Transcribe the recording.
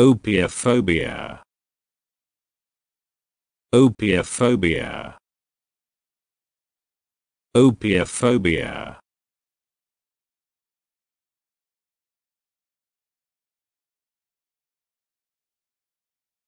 Opiophobia. Opiophobia. Opiophobia.